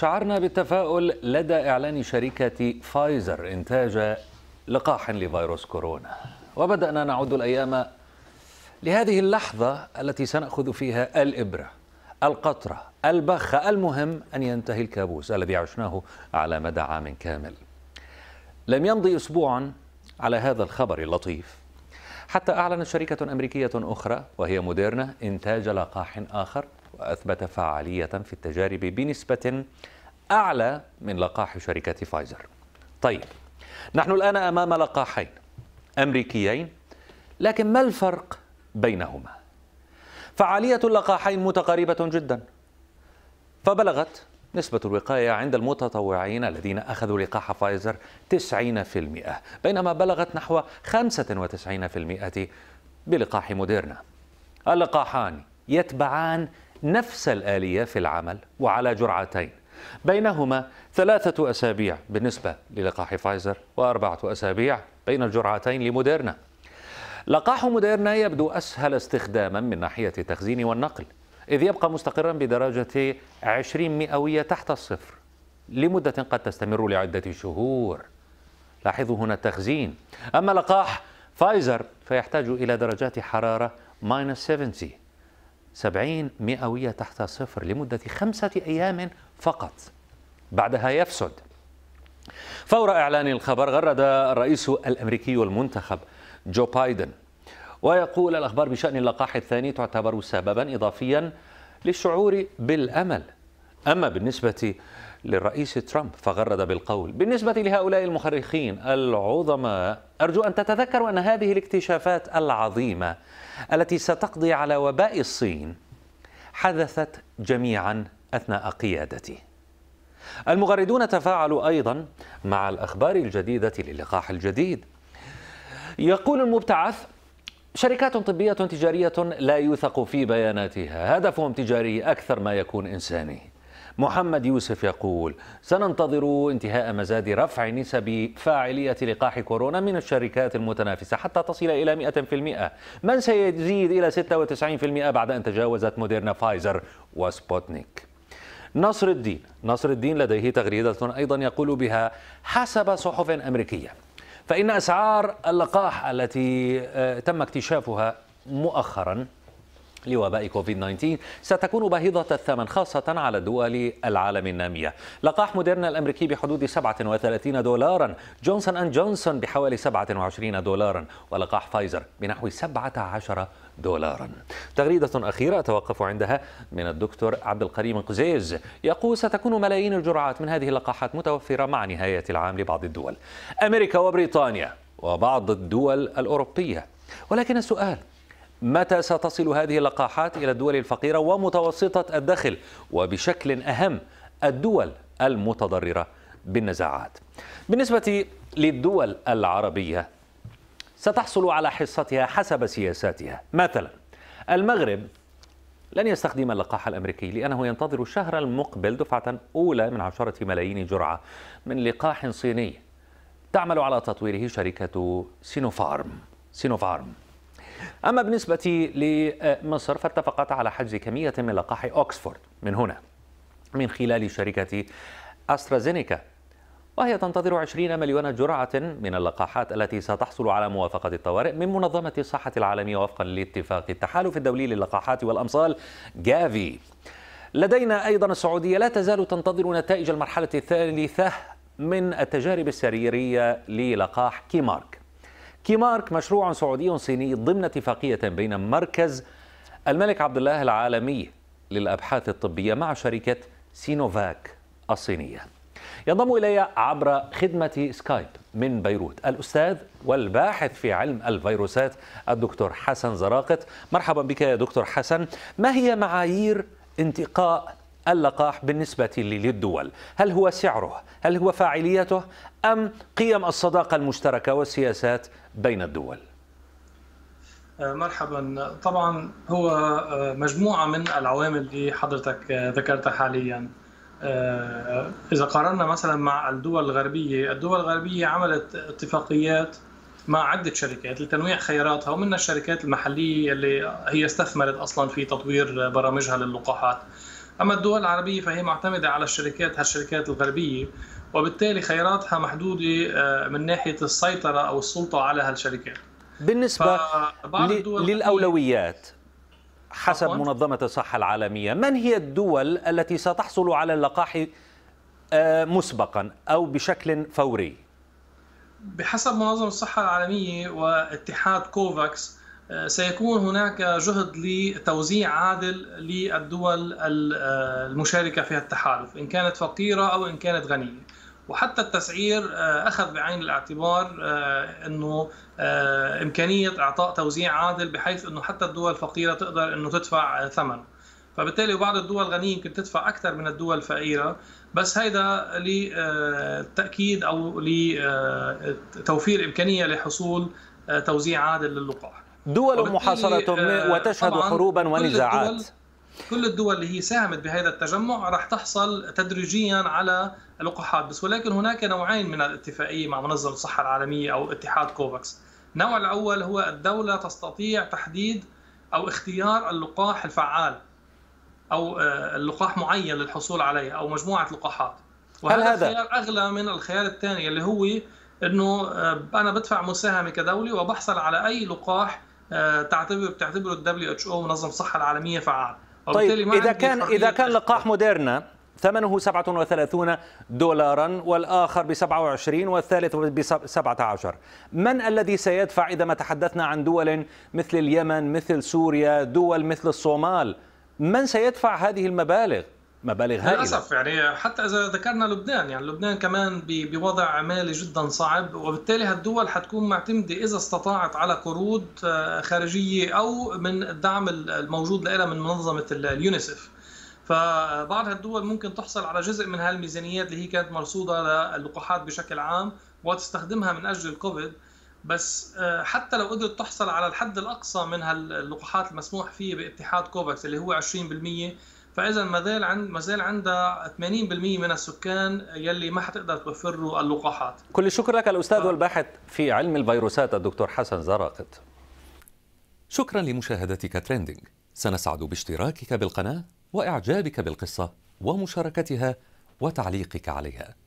شعرنا بالتفاؤل لدى إعلان شركة فايزر إنتاج لقاح لفيروس كورونا وبدأنا نعود الأيام لهذه اللحظة التي سنأخذ فيها الإبرة القطرة البخة المهم أن ينتهي الكابوس الذي عشناه على مدى عام كامل لم يمضي أسبوع على هذا الخبر اللطيف حتى أعلنت شركة أمريكية أخرى وهي موديرنا إنتاج لقاح آخر وأثبت فعالية في التجارب بنسبة أعلى من لقاح شركة فايزر طيب نحن الآن أمام لقاحين أمريكيين لكن ما الفرق بينهما؟ فعالية اللقاحين متقاربة جدا فبلغت نسبة الوقاية عند المتطوعين الذين أخذوا لقاح فايزر 90% بينما بلغت نحو 95% بلقاح موديرنا اللقاحان يتبعان نفس الآلية في العمل وعلى جرعتين بينهما ثلاثة أسابيع بالنسبة للقاح فايزر وأربعة أسابيع بين الجرعتين لموديرنا لقاح موديرنا يبدو أسهل استخداما من ناحية التخزين والنقل إذ يبقى مستقرا بدرجة 20 مئوية تحت الصفر لمدة قد تستمر لعدة شهور لاحظوا هنا التخزين أما لقاح فايزر فيحتاج إلى درجات حرارة 70 70 مئوية تحت صفر لمدة خمسة أيام فقط بعدها يفسد فور إعلان الخبر غرد الرئيس الأمريكي المنتخب جو بايدن ويقول الأخبار بشأن اللقاح الثاني تعتبر سببا إضافيا للشعور بالأمل أما بالنسبة للرئيس ترامب فغرد بالقول بالنسبة لهؤلاء المخرخين العظماء أرجو أن تتذكروا أن هذه الاكتشافات العظيمة التي ستقضي على وباء الصين حدثت جميعا أثناء قيادتي المغردون تفاعلوا أيضا مع الأخبار الجديدة للقاح الجديد يقول المبتعث شركات طبية تجارية لا يوثق في بياناتها هدفهم تجاري أكثر ما يكون إنساني محمد يوسف يقول سننتظر انتهاء مزاد رفع نسب فاعلية لقاح كورونا من الشركات المتنافسة حتى تصل إلى 100% من سيزيد إلى 96% بعد أن تجاوزت موديرنا فايزر وسبوتنيك نصر الدين نصر الدين لديه تغريدة أيضا يقول بها حسب صحف أمريكية فإن أسعار اللقاح التي آه، تم اكتشافها مؤخرا لوباء كوفيد 19 ستكون باهظة الثمن خاصة على دول العالم النامية لقاح موديرنا الأمريكي بحدود 37 دولارا جونسون أند جونسون بحوالي 27 دولارا ولقاح فايزر بنحو 17 دولارا تغريدة أخيرة أتوقف عندها من الدكتور عبد القريم قزيز يقول ستكون ملايين الجرعات من هذه اللقاحات متوفرة مع نهاية العام لبعض الدول أمريكا وبريطانيا وبعض الدول الأوروبية ولكن السؤال متى ستصل هذه اللقاحات إلى الدول الفقيرة ومتوسطة الدخل وبشكل أهم الدول المتضررة بالنزاعات بالنسبة للدول العربية ستحصل على حصتها حسب سياساتها مثلا المغرب لن يستخدم اللقاح الأمريكي لأنه ينتظر الشهر المقبل دفعة أولى من عشرة ملايين جرعة من لقاح صيني تعمل على تطويره شركة سينوفارم سينوفارم أما بالنسبة لمصر فاتفقت على حجز كمية من لقاح أوكسفورد من هنا من خلال شركة أسترازينيكا وهي تنتظر 20 مليون جرعة من اللقاحات التي ستحصل على موافقة الطوارئ من منظمة الصحة العالمية وفقا لاتفاق التحالف الدولي للقاحات والأمصال جافي لدينا أيضا السعودية لا تزال تنتظر نتائج المرحلة الثالثة من التجارب السريرية للقاح كيمارك كيمارك مشروع سعودي صيني ضمن اتفاقية بين مركز الملك عبد الله العالمي للأبحاث الطبية مع شركة سينوفاك الصينية ينضم إلي عبر خدمة سكايب من بيروت الأستاذ والباحث في علم الفيروسات الدكتور حسن زراقت مرحبا بك يا دكتور حسن ما هي معايير انتقاء اللقاح بالنسبة للدول هل هو سعره؟ هل هو فاعليته؟ أم قيم الصداقة المشتركة والسياسات بين الدول؟ أه، مرحبا طبعا هو أه، مجموعة من العوامل اللي حضرتك أه، ذكرتها حاليا إذا قارنا مثلا مع الدول الغربية الدول الغربية عملت اتفاقيات مع عدة شركات لتنويع خياراتها ومنها الشركات المحلية اللي هي استثمرت أصلا في تطوير برامجها للقاحات أما الدول العربية فهي معتمدة على الشركات هالشركات الغربية وبالتالي خياراتها محدودة آه، من ناحية السيطرة أو السلطة على هالشركات بالنسبة ل... للأولويات حسب أفضل. منظمة الصحة العالمية من هي الدول التي ستحصل على اللقاح آه، مسبقا أو بشكل فوري؟ بحسب منظمة الصحة العالمية واتحاد كوفاكس آه، سيكون هناك جهد لتوزيع عادل للدول آه، المشاركه في التحالف ان كانت فقيره او ان كانت غنيه وحتى التسعير آه، اخذ بعين الاعتبار انه امكانيه اعطاء توزيع عادل بحيث انه حتى الدول الفقيره تقدر انه تدفع ثمن فبالتالي بعض الدول الغنيه يمكن تدفع اكثر من الدول الفقيره بس هيدا للتاكيد او لتوفير امكانيه لحصول توزيع عادل للقاح دول محاصرة آه، وتشهد حروبا ونزاعات كل الدول اللي هي ساهمت بهذا التجمع راح تحصل تدريجيا على اللقاحات بس ولكن هناك نوعين من الاتفاقية مع منظمة الصحة العالمية أو اتحاد كوفاكس النوع الأول هو الدولة تستطيع تحديد أو اختيار اللقاح الفعال أو آه، اللقاح معين للحصول عليه أو مجموعة لقاحات وهذا هل هذا الخيار أغلى من الخيار الثاني اللي هو أنه آه، أنا بدفع مساهمة كدولة وبحصل على أي لقاح آه، تعتبر بتعتبره الدبليو اتش او منظمه الصحه العالميه فعال طيب اذا كان اذا كان لقاح موديرنا ثمنه 37 دولارا والآخر ب 27 والثالث ب 17 من الذي سيدفع إذا ما تحدثنا عن دول مثل اليمن مثل سوريا دول مثل الصومال من سيدفع هذه المبالغ مبالغ هائله للاسف يعني حتى اذا ذكرنا لبنان يعني لبنان كمان بوضع مالي جدا صعب وبالتالي هالدول حتكون معتمده اذا استطاعت على قروض آه، خارجيه او من الدعم الموجود لها من منظمه اليونيسف فبعض هالدول ممكن تحصل على جزء من هالميزانيات اللي هي كانت مرصوده للقاحات بشكل عام وتستخدمها من اجل الكوفيد بس آه، حتى لو قدرت تحصل على الحد الاقصى من هاللقاحات المسموح فيه باتحاد كوفاكس اللي هو 20% فاذا ما زال عند زال عندها 80% من السكان يلي ما حتقدر توفر له اللقاحات كل الشكر لك الاستاذ ف... آه. والباحث في علم الفيروسات الدكتور حسن زراقت شكرا لمشاهدتك تريندينج سنسعد باشتراكك بالقناه واعجابك بالقصه ومشاركتها وتعليقك عليها